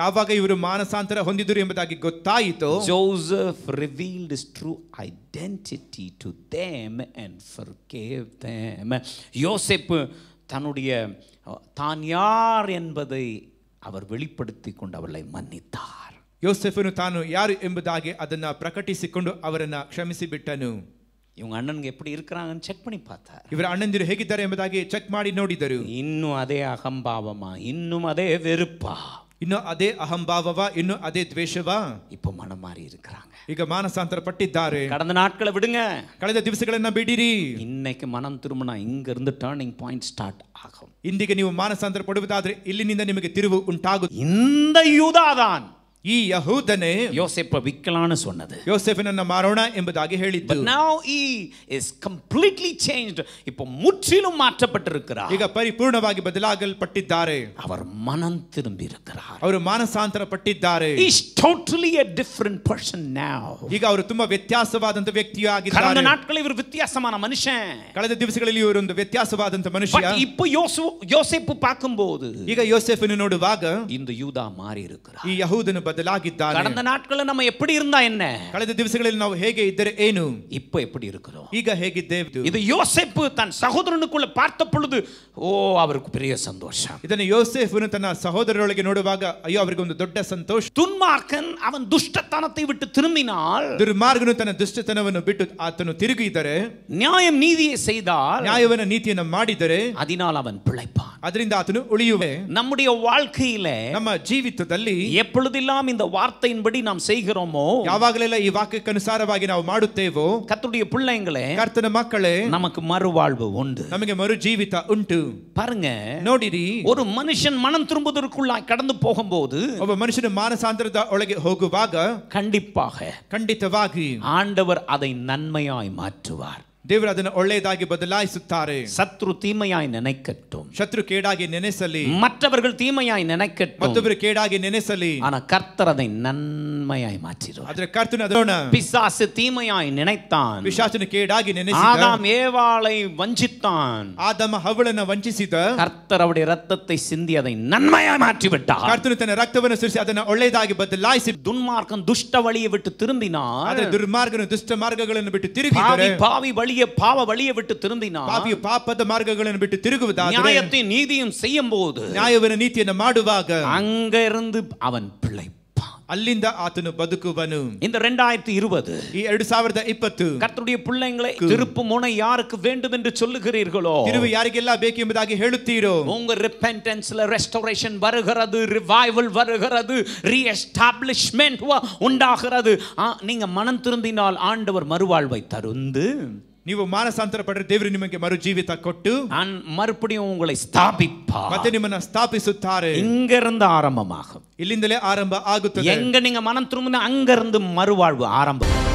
ಯಾವಾಗ ಇವರು ಮಾನಸಾಂತರ ಹೊಂದಿದರು ಎಂಬುದಾಗಿ ಗೊತ್ತಾಯಿತು Joseph revealed his true identity to them and forgave them யோசேப்பு தன்னுடைய தான் யார் என்பதை அவர் வெளிப்படுத்தி கொண்டு அவளை மன்னித்தார் ಯೋಸೆಫನು ತಾನು ಯಾರು ಎಂಬುದಾಗಿ ಅದನ್ನು ಪ್ರಕಟಿಸಿಕೊಂಡು ಅವರನ್ನು ಕ್ಷಮಿಸಿಬಿಟ್ಟನು ಇವ್ ಅಣ್ಣನ್ಗೆ ಎಪ್ಪಡಿ ಇರ್ಕರಾಂಗ್ ಚೆಕ್ ಪಣಿ ಪಾತ ಇವರ ಅಣ್ಣಂದಿರು ಹೇಗಿದ್ದಾರೆ ಎಂಬುದಾಗಿ ಚೆಕ್ ಮಾಡಿ ನೋಡಿದರು ಇನ್ನು ಅದೇ ಅಹಂಭಾವಮ ಇನ್ನು ಅದೇ ವೆರುಪ ಇನ್ನು ಅದೇ ಅಹಂಭಾವವ ಇನ್ನು ಅದೇ ದ್ವೇಷವ ಇಪ್ಪ ಮನ ಮಾರಿ ಇರುಕ್ಕಾಂಗ ಈಗ ಮಾನಸಾಂತರ ಪಟ್ಟಿದ್ದಾರೆ கடந்த நாட்களை விடுங்க ಕಳೆದ ದಿವಸಗಳನ್ನ ಬಿಡಿರಿ இன்னைக்கு மனம் திரும்பினா இங்க இருந்து டேர்னிங் பாயிண்ட் ஸ்டார்ட் ஆகும் ಇಂದಿಗೆ ನೀವು ಮಾನಸಾಂತರ ಪಡುವುದಾದ್ರೆ ಇಲ್ಲಿನಿಂದ ನಿಮಗೆ ತಿರುವು ಉಂಟಾಗುತ್ತದೆ இந்த யூதாதான் ಈ ಯಹೂದನೆ ಯೋಸೆಫ ವಿಕಲಾನ ಸೊನ್ನದು ಯೋಸೆಫನನ್ನ ಮಾರೋಣ ಎಂಬುದಾಗಿ ಹೇಳಿದ್ದು ನಾವು ಈ ಇಸ್ ಕಂಪ್ಲೀಟ್ಲಿ ಚೇಂಜ್ಡ್ ಇಪ್ಪ ಮುற்றிಲು ಮಾற்றಪಟ್ಟಿರುಕ್கிறாರ್ ಈಗ ಪರಿಪೂರ್ಣವಾಗಿ ಬದಲಾಗಲ್ಪಟ್ಟಿದ್ದಾರೆ ಅವರು ಮನಂ ತಿರುಂಬಿರುಕ್கிறாರ್ ಅವರು ಮಾನಸಾಂತರ ಪಟ್ಟಿದ್ದಾರೆ is totally a different person ನಾವ್ ಈಗ ಅವರು ತುಂಬಾ ವ್ಯತ್ಯಾಸವಾದಂತ ವ್ಯಕ್ತಿಯಾಗಿದ್ದಾರೆ ಕಳೆದ ನಾಟ್ಕಲ್ಲಿ ಇವರು ವ್ಯತ್ಯಾಸಮಾನ ಮನುಷ್ಯ ಕಳೆದ ದಿವಸಗಳಲ್ಲಿ ಇವರು ಒಂದು ವ್ಯತ್ಯಾಸವಾದಂತ ಮನುಷ್ಯ ಇಪ್ಪ ಯೋಸು ಯೋಸೆಫ್ ಪಾಕುಂಬೋದು ಈಗ ಯೋಸೆಫನು ನೋಡುವಾಗ ಇಂದು ಯೂದಾ ಮಾರಿ ಇರುಕ್கிறாರ್ ಈ ಯಹೂದನ ಬದಲಾಗಿದ್ದಾನೆ ಕಳೆದ ನಾಟ್ಕಲ್ಲ ನಮ್ಮ ಎಪ್ಪಡಿ ಇರಂದ ಎನ್ನ ಕಳೆದ ದಿವಸಗಳಲ್ಲಿ ನಾವು ಹೇಗೆ ಇದ್ದರೆ ಏನು ಇಪ್ಪ ಎಪ್ಪಡಿ ಇರುಕ್ಕೋ ಈಗ ಹೇಗಿದ್ದೇವೆ ಇದು யோசேப் தன் சகோதரனுக்குள்ள பார்த்த பொழுது ஓ அவருக்கு பெரிய சந்தோஷம் இதனை யோசேப்பு தன் சகோதரர்களுக்கு நோடுவாக ஐயோ அவருக்கு ஒரு தொட்ட சந்தோஷம் துன்மார்க்கன் அவன் துஷ்டத்தனத்தை விட்டு திரும்பினால் துர்மார்கனு தன் துஷ்டத்தனವನ್ನು ಬಿಟ್ಟು ಆತನು ತಿರುಗಿದರೆ ನ್ಯಾಯ ನೀತಿಯೇ செய்தால் ನ್ಯಾಯವನ್ನ ನೀತಿಯನ್ನು ಮಾಡಿದರೆ ಅದಿನಾಲ್ ಅವನ್ பிழைப்பான் ಅದರಿಂದ ಆತನು ಉಳಿಯುವೆ நம்முடைய வாழ்க்கையில ನಮ್ಮ ಜೀವಿತದಲ್ಲಿ எப்பொழுதெல்லாம் எல்லாம் இந்த வார்த்தையின்படி நாம் செய்கிறோமோ ಯಾವಾಗಲೆಲ್ಲ ಈ ವಾಕ್ಯಕ್ಕೆ ಅನುಸಾರವಾಗಿ ನಾವು ಮಾಡುತ್ತೇವೋ பிள்ளைங்களே கர்த்தன மக்களே நமக்கு மறுவாழ்வு உண்டு நமக்கு மறு ஜீவிதா உண்டு பாருங்க நோடி ஒரு மனுஷன் மனம் திரும்புவதற்குள்ள கடந்து போகும்போது ಒಬ್ಬ மனுஷன் ಮಾನಸಾಂತರದ ಒಳಗೆ ಹೋಗುವಾಗ கண்டிப்பாக கண்டித்தவாகி ஆண்டவர் அதை நன்மையாய் மாற்றுவார் ದೇವರು ಅದನ್ನು ಒಳ್ಳೆಯದಾಗಿ ಬದಲಾಯಿಸುತ್ತಾರೆ ಶತ್ರು ತೀಮೆಯಾಗಿ ನೆನೆಕಟ್ಟು ಶತ್ರು ಕೇಡಾಗಿ ನೆನೆಸಲಿ ಮತ್ತವರುಗಳು ತೀಮೆಯಾಗಿ ನೆನೆಕಟ್ಟು ಮತ್ತೊಬ್ಬರು ಕೇಡಾಗಿ ನೆನೆಸಲಿ ಆನ ಕರ್ತರದೈ ಅದೈ ನನ್ಮೆಯಾಗಿ ಮಾற்றிರು ಅದರ ಕರ್ತನ ಅದರೋಣ ಪಿಸಾಸ ತೀಮೆಯಾಗಿ ನೆನೆತಾನ್ ಪಿಶಾಚನು ಕೇಡಾಗಿ ನೆನೆಸಿದ ஆதாம் ಏವಾಳೈ ವಂಚಿತಾನ್ ஆதம் ಹವಳನ ವಂಚಿಸಿದ கர்த்தர் அவருடைய ரத்தத்தை சிந்தி அதை நன்மையாய் மாற்றி விட்டார் கர்த்தர் தன் ரத்தவன சிரிசி அதன ஒಳ್ಳೆಯದಾಗಿ ಬದಲಾಯಿಸಿ துன்மார்க்கம் துஷ்ட வழியை விட்டு திரும்பினார் அது துர்மார்கன துஷ்ட மார்க்கಗಳನ್ನು விட்டு திரும்பினார் பாவி பாவி வழியை பாவ வழியை விட்டு திரும்பினா ಪಾಪಿಯು ಪಾಪದ ಮಾರ್ಗಗಳನ್ನು ಬಿಟ್ಟು ತಿರುಗುವುದಾದರೆ நியாயத்தையும் நீதியும் செய்யும் போது ನ್ಯಾಯವನ್ನು ನೀತಿಯನ್ನು ಮಾಡುವಾಗ அங்கிருந்து அவன் பிள்ளை ಅಲ್ಲಿಂದ இந்த ரெண்டாயிரத்தி இருபது ಈ ಎರಡು கர்த்தருடைய பிள்ளைங்களை திருப்பு முனை யாருக்கு வேண்டும் என்று சொல்லுகிறீர்களோ ತಿರುವು உங்க ரிப்பென்டன்ஸ்ல ரெஸ்டோரேஷன் வருகிறது ரிவைவல் வருகிறது ரீஎஸ்டாப்ளிஷ்மெண்ட் உண்டாகிறது நீங்க மனம் திருந்தினால் ஆண்டவர் மறுவாழ்வை தருந்து ನೀವು ಮಾನಸಾಂತರ ಪಟ್ಟರೆ ದೇವರು ನಿಮಗೆ ಮರು ಜೀವಿತ ಕೊಟ್ಟು ಮರುಪಡಿಯು ಉಂಗಳೆ ಸ್ಥಾಪಿಪ್ಪ ಮತ್ತೆ ನಿಮ್ಮನ್ನ ಸ್ಥಾಪಿಸುತ್ತಾರೆ இங்கிருந்து ஆரம்பமாகும் ಇಲ್ಲಿಂದಲೇ ಆರಂಭ ಆಗುತ್ತದೆ எங்க நீங்க மனம் திரும்பின அங்கிருந்து மறுவாழ்வு ஆரம்பம்